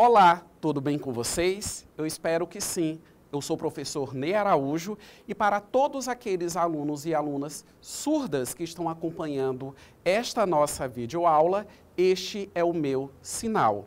Olá, tudo bem com vocês? Eu espero que sim. Eu sou o professor Ney Araújo e para todos aqueles alunos e alunas surdas que estão acompanhando esta nossa videoaula, este é o meu sinal.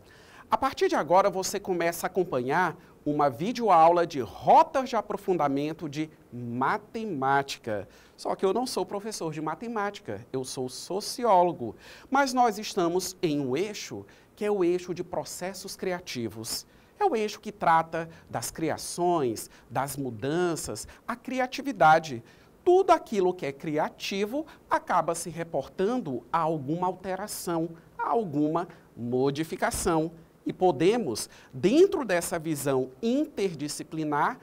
A partir de agora você começa a acompanhar uma videoaula de rotas de aprofundamento de matemática. Só que eu não sou professor de matemática, eu sou sociólogo, mas nós estamos em um eixo que é o eixo de processos criativos. É o eixo que trata das criações, das mudanças, a criatividade. Tudo aquilo que é criativo acaba se reportando a alguma alteração, a alguma modificação. E podemos, dentro dessa visão interdisciplinar,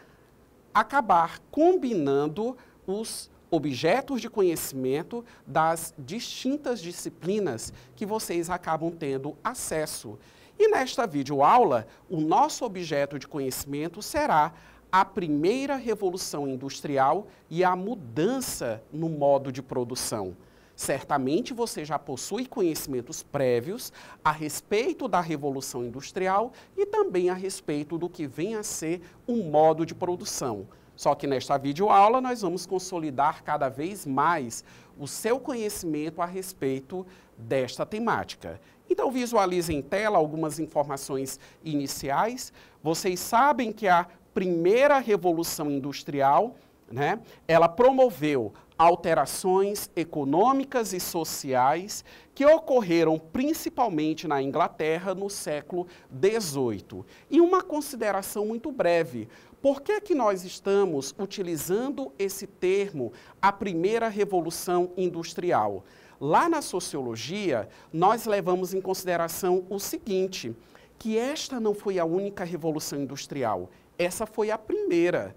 acabar combinando os objetos de conhecimento das distintas disciplinas que vocês acabam tendo acesso. E nesta videoaula, o nosso objeto de conhecimento será a primeira revolução industrial e a mudança no modo de produção. Certamente você já possui conhecimentos prévios a respeito da Revolução Industrial e também a respeito do que vem a ser um modo de produção. Só que nesta videoaula nós vamos consolidar cada vez mais o seu conhecimento a respeito desta temática. Então visualize em tela algumas informações iniciais. Vocês sabem que a primeira revolução industrial, né, ela promoveu alterações econômicas e sociais que ocorreram principalmente na Inglaterra no século XVIII. E uma consideração muito breve por que, que nós estamos utilizando esse termo, a primeira revolução industrial? Lá na sociologia, nós levamos em consideração o seguinte: que esta não foi a única revolução industrial, essa foi a primeira.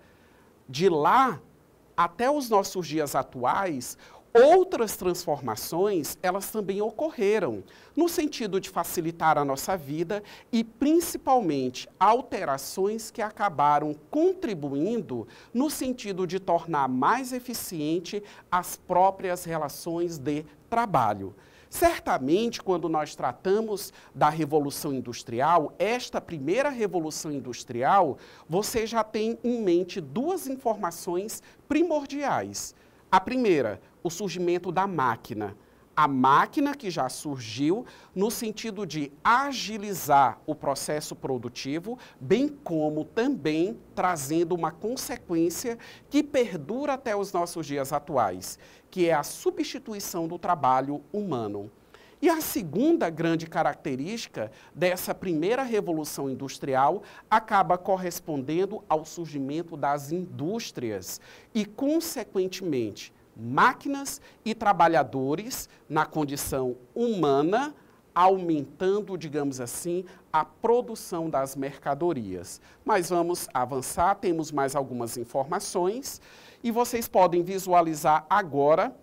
De lá até os nossos dias atuais, Outras transformações, elas também ocorreram, no sentido de facilitar a nossa vida e principalmente alterações que acabaram contribuindo no sentido de tornar mais eficiente as próprias relações de trabalho. Certamente, quando nós tratamos da Revolução Industrial, esta primeira Revolução Industrial, você já tem em mente duas informações primordiais. A primeira, o surgimento da máquina. A máquina que já surgiu no sentido de agilizar o processo produtivo, bem como também trazendo uma consequência que perdura até os nossos dias atuais, que é a substituição do trabalho humano. E a segunda grande característica dessa primeira revolução industrial acaba correspondendo ao surgimento das indústrias e, consequentemente, máquinas e trabalhadores na condição humana, aumentando, digamos assim, a produção das mercadorias. Mas vamos avançar, temos mais algumas informações e vocês podem visualizar agora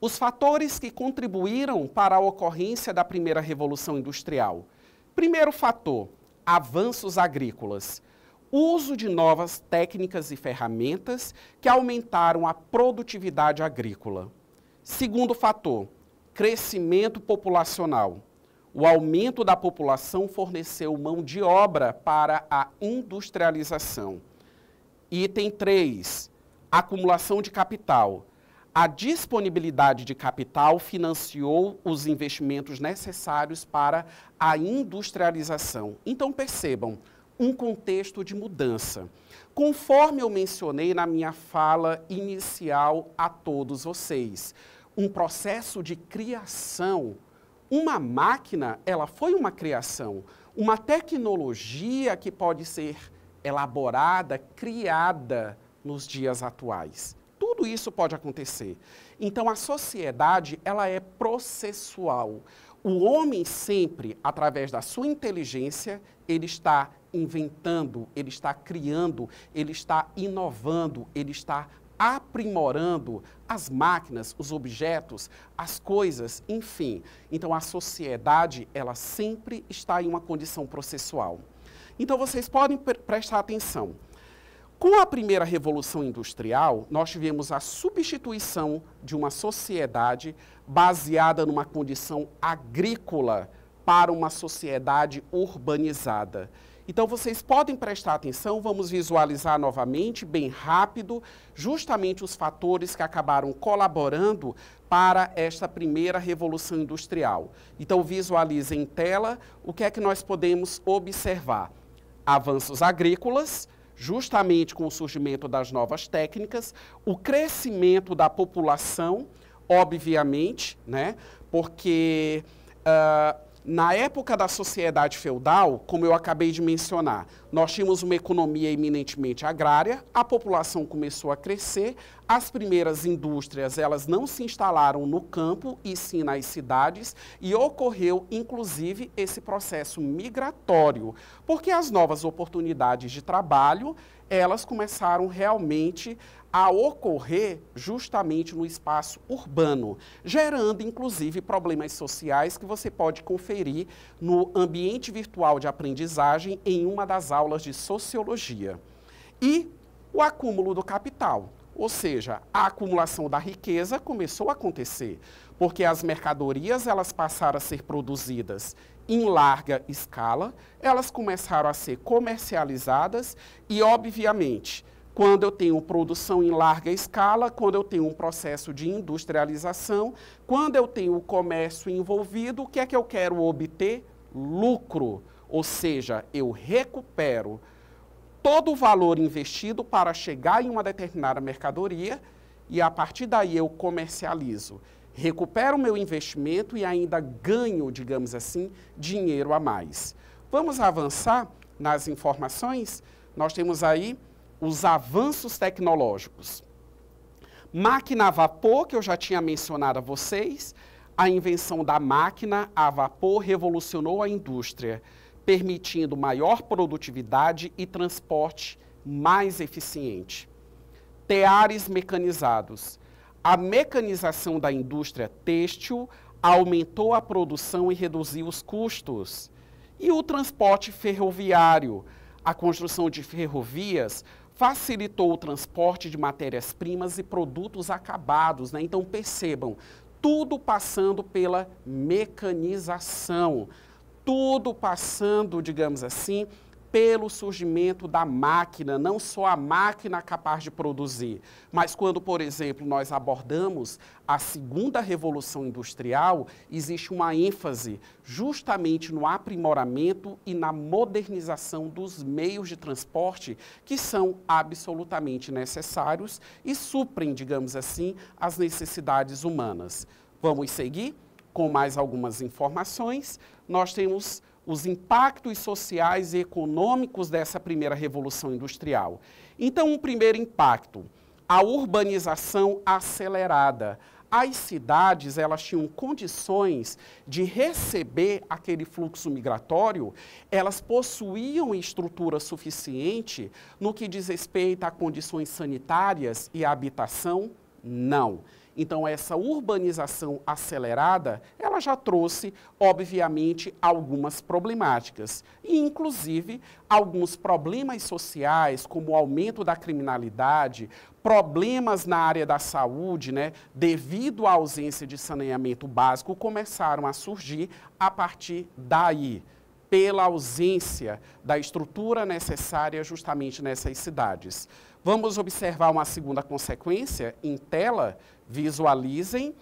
os fatores que contribuíram para a ocorrência da primeira revolução industrial. Primeiro fator: avanços agrícolas. Uso de novas técnicas e ferramentas que aumentaram a produtividade agrícola. Segundo fator: crescimento populacional. O aumento da população forneceu mão de obra para a industrialização. Item 3: acumulação de capital a disponibilidade de capital financiou os investimentos necessários para a industrialização. Então, percebam, um contexto de mudança. Conforme eu mencionei na minha fala inicial a todos vocês, um processo de criação. Uma máquina, ela foi uma criação, uma tecnologia que pode ser elaborada, criada nos dias atuais. Tudo isso pode acontecer. Então a sociedade, ela é processual. O homem sempre, através da sua inteligência, ele está inventando, ele está criando, ele está inovando, ele está aprimorando as máquinas, os objetos, as coisas, enfim. Então a sociedade, ela sempre está em uma condição processual. Então vocês podem prestar atenção. Com a primeira revolução industrial, nós tivemos a substituição de uma sociedade baseada numa condição agrícola para uma sociedade urbanizada. Então, vocês podem prestar atenção, vamos visualizar novamente, bem rápido, justamente os fatores que acabaram colaborando para esta primeira revolução industrial. Então, visualize em tela o que é que nós podemos observar: avanços agrícolas, justamente com o surgimento das novas técnicas, o crescimento da população, obviamente, né? porque uh, na época da sociedade feudal, como eu acabei de mencionar, nós tínhamos uma economia eminentemente agrária, a população começou a crescer, as primeiras indústrias, elas não se instalaram no campo e sim nas cidades, e ocorreu inclusive esse processo migratório, porque as novas oportunidades de trabalho, elas começaram realmente a ocorrer justamente no espaço urbano, gerando inclusive problemas sociais que você pode conferir no ambiente virtual de aprendizagem em uma das aulas de sociologia. E o acúmulo do capital, ou seja, a acumulação da riqueza começou a acontecer, porque as mercadorias elas passaram a ser produzidas em larga escala, elas começaram a ser comercializadas e, obviamente, quando eu tenho produção em larga escala, quando eu tenho um processo de industrialização, quando eu tenho o comércio envolvido, o que é que eu quero obter? Lucro. Ou seja, eu recupero todo o valor investido para chegar em uma determinada mercadoria e a partir daí eu comercializo. Recupero o meu investimento e ainda ganho, digamos assim, dinheiro a mais. Vamos avançar nas informações? Nós temos aí os avanços tecnológicos. Máquina a vapor, que eu já tinha mencionado a vocês, a invenção da máquina a vapor revolucionou a indústria, permitindo maior produtividade e transporte mais eficiente. Teares mecanizados. A mecanização da indústria têxtil aumentou a produção e reduziu os custos. E o transporte ferroviário. A construção de ferrovias facilitou o transporte de matérias-primas e produtos acabados. Né? Então, percebam, tudo passando pela mecanização, tudo passando, digamos assim, pelo surgimento da máquina, não só a máquina capaz de produzir, mas quando, por exemplo, nós abordamos a segunda revolução industrial, existe uma ênfase justamente no aprimoramento e na modernização dos meios de transporte que são absolutamente necessários e suprem, digamos assim, as necessidades humanas. Vamos seguir com mais algumas informações. Nós temos os impactos sociais e econômicos dessa primeira revolução industrial. Então, um primeiro impacto, a urbanização acelerada. As cidades, elas tinham condições de receber aquele fluxo migratório, elas possuíam estrutura suficiente no que diz respeito a condições sanitárias e habitação, não. Então, essa urbanização acelerada, ela já trouxe, obviamente, algumas problemáticas. E, inclusive, alguns problemas sociais, como o aumento da criminalidade, problemas na área da saúde, né, devido à ausência de saneamento básico, começaram a surgir a partir daí pela ausência da estrutura necessária justamente nessas cidades. Vamos observar uma segunda consequência em tela, visualizem.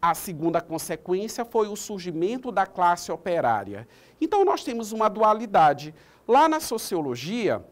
A segunda consequência foi o surgimento da classe operária. Então nós temos uma dualidade. Lá na sociologia,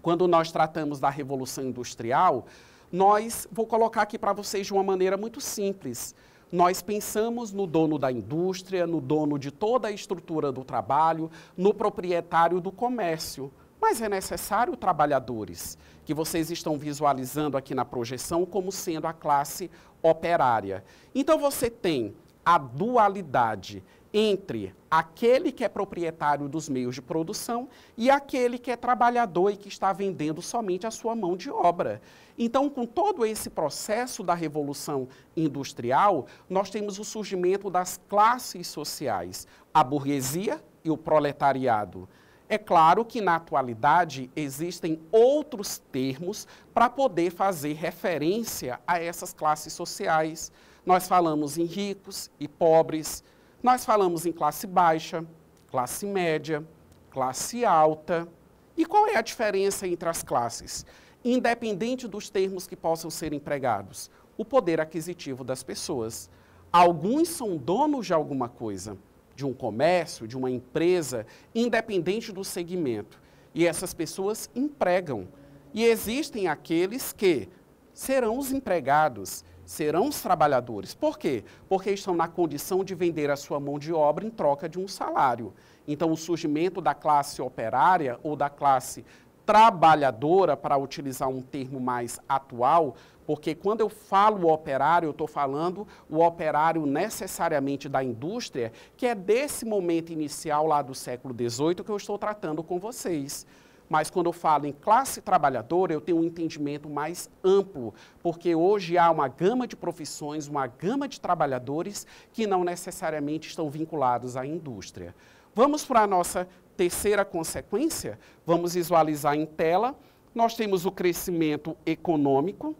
quando nós tratamos da revolução industrial, nós vou colocar aqui para vocês de uma maneira muito simples. Nós pensamos no dono da indústria, no dono de toda a estrutura do trabalho, no proprietário do comércio. Mas é necessário, trabalhadores, que vocês estão visualizando aqui na projeção como sendo a classe operária. Então você tem a dualidade entre aquele que é proprietário dos meios de produção e aquele que é trabalhador e que está vendendo somente a sua mão de obra. Então, com todo esse processo da revolução industrial, nós temos o surgimento das classes sociais, a burguesia e o proletariado. É claro que na atualidade existem outros termos para poder fazer referência a essas classes sociais. Nós falamos em ricos e pobres, nós falamos em classe baixa, classe média, classe alta. E qual é a diferença entre as classes? Independente dos termos que possam ser empregados, o poder aquisitivo das pessoas. Alguns são donos de alguma coisa de um comércio, de uma empresa, independente do segmento. E essas pessoas empregam. E existem aqueles que serão os empregados, serão os trabalhadores. Por quê? Porque estão na condição de vender a sua mão de obra em troca de um salário. Então, o surgimento da classe operária ou da classe trabalhadora, para utilizar um termo mais atual, porque quando eu falo operário, eu estou falando o operário necessariamente da indústria, que é desse momento inicial lá do século XVIII que eu estou tratando com vocês. Mas quando eu falo em classe trabalhadora, eu tenho um entendimento mais amplo, porque hoje há uma gama de profissões, uma gama de trabalhadores que não necessariamente estão vinculados à indústria. Vamos para a nossa Terceira consequência, vamos visualizar em tela, nós temos o crescimento econômico,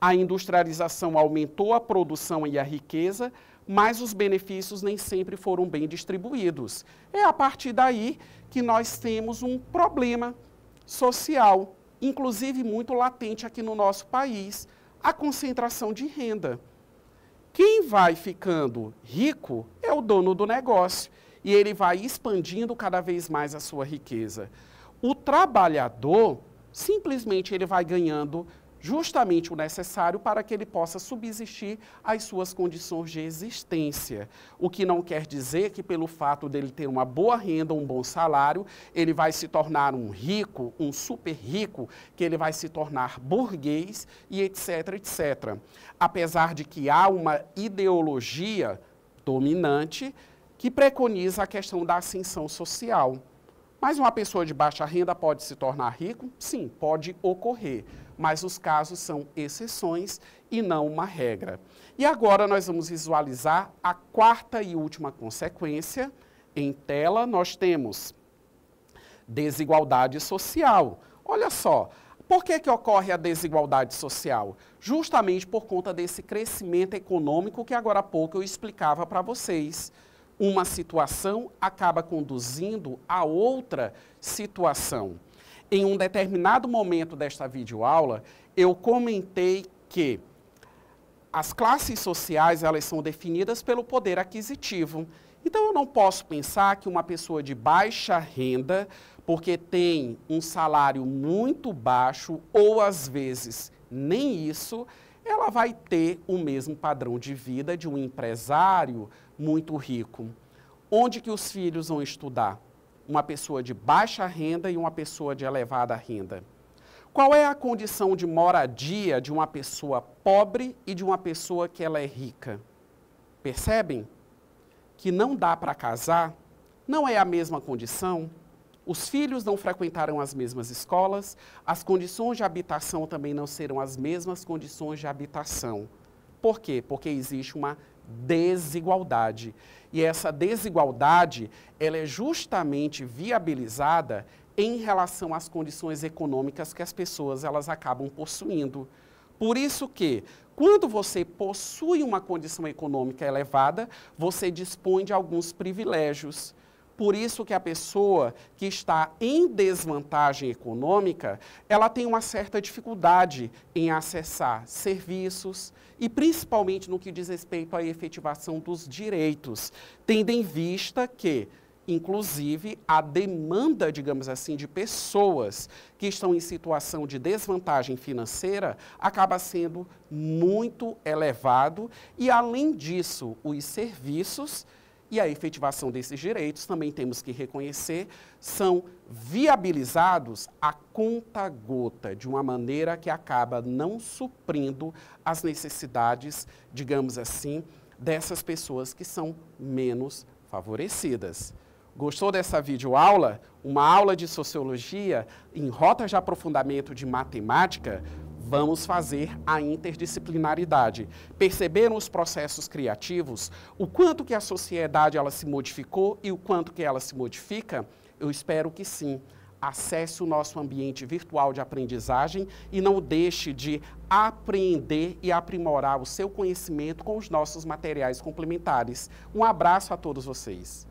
a industrialização aumentou a produção e a riqueza, mas os benefícios nem sempre foram bem distribuídos. É a partir daí que nós temos um problema social, inclusive muito latente aqui no nosso país, a concentração de renda. Quem vai ficando rico é o dono do negócio e ele vai expandindo cada vez mais a sua riqueza. O trabalhador, simplesmente ele vai ganhando justamente o necessário para que ele possa subsistir às suas condições de existência. O que não quer dizer que pelo fato dele ter uma boa renda, um bom salário, ele vai se tornar um rico, um super rico, que ele vai se tornar burguês e etc, etc. Apesar de que há uma ideologia dominante que preconiza a questão da ascensão social. Mas uma pessoa de baixa renda pode se tornar rico? Sim, pode ocorrer, mas os casos são exceções e não uma regra. E agora nós vamos visualizar a quarta e última consequência. Em tela nós temos desigualdade social. Olha só, por que, que ocorre a desigualdade social? Justamente por conta desse crescimento econômico que agora há pouco eu explicava para vocês. Uma situação acaba conduzindo a outra situação. Em um determinado momento desta videoaula, eu comentei que as classes sociais elas são definidas pelo poder aquisitivo. Então eu não posso pensar que uma pessoa de baixa renda, porque tem um salário muito baixo ou às vezes nem isso, ela vai ter o mesmo padrão de vida de um empresário, muito rico. Onde que os filhos vão estudar? Uma pessoa de baixa renda e uma pessoa de elevada renda. Qual é a condição de moradia de uma pessoa pobre e de uma pessoa que ela é rica? Percebem? Que não dá para casar, não é a mesma condição, os filhos não frequentarão as mesmas escolas, as condições de habitação também não serão as mesmas condições de habitação. Por quê? Porque existe uma desigualdade. E essa desigualdade, ela é justamente viabilizada em relação às condições econômicas que as pessoas elas acabam possuindo. Por isso que, quando você possui uma condição econômica elevada, você dispõe de alguns privilégios. Por isso que a pessoa que está em desvantagem econômica, ela tem uma certa dificuldade em acessar serviços e principalmente no que diz respeito à efetivação dos direitos, tendo em vista que inclusive a demanda, digamos assim, de pessoas que estão em situação de desvantagem financeira acaba sendo muito elevado e além disso, os serviços e a efetivação desses direitos, também temos que reconhecer, são viabilizados a conta gota, de uma maneira que acaba não suprindo as necessidades, digamos assim, dessas pessoas que são menos favorecidas. Gostou dessa videoaula? Uma aula de sociologia em rota de aprofundamento de matemática? vamos fazer a interdisciplinaridade. Perceberam os processos criativos? O quanto que a sociedade ela se modificou e o quanto que ela se modifica? Eu espero que sim. Acesse o nosso ambiente virtual de aprendizagem e não deixe de aprender e aprimorar o seu conhecimento com os nossos materiais complementares. Um abraço a todos vocês.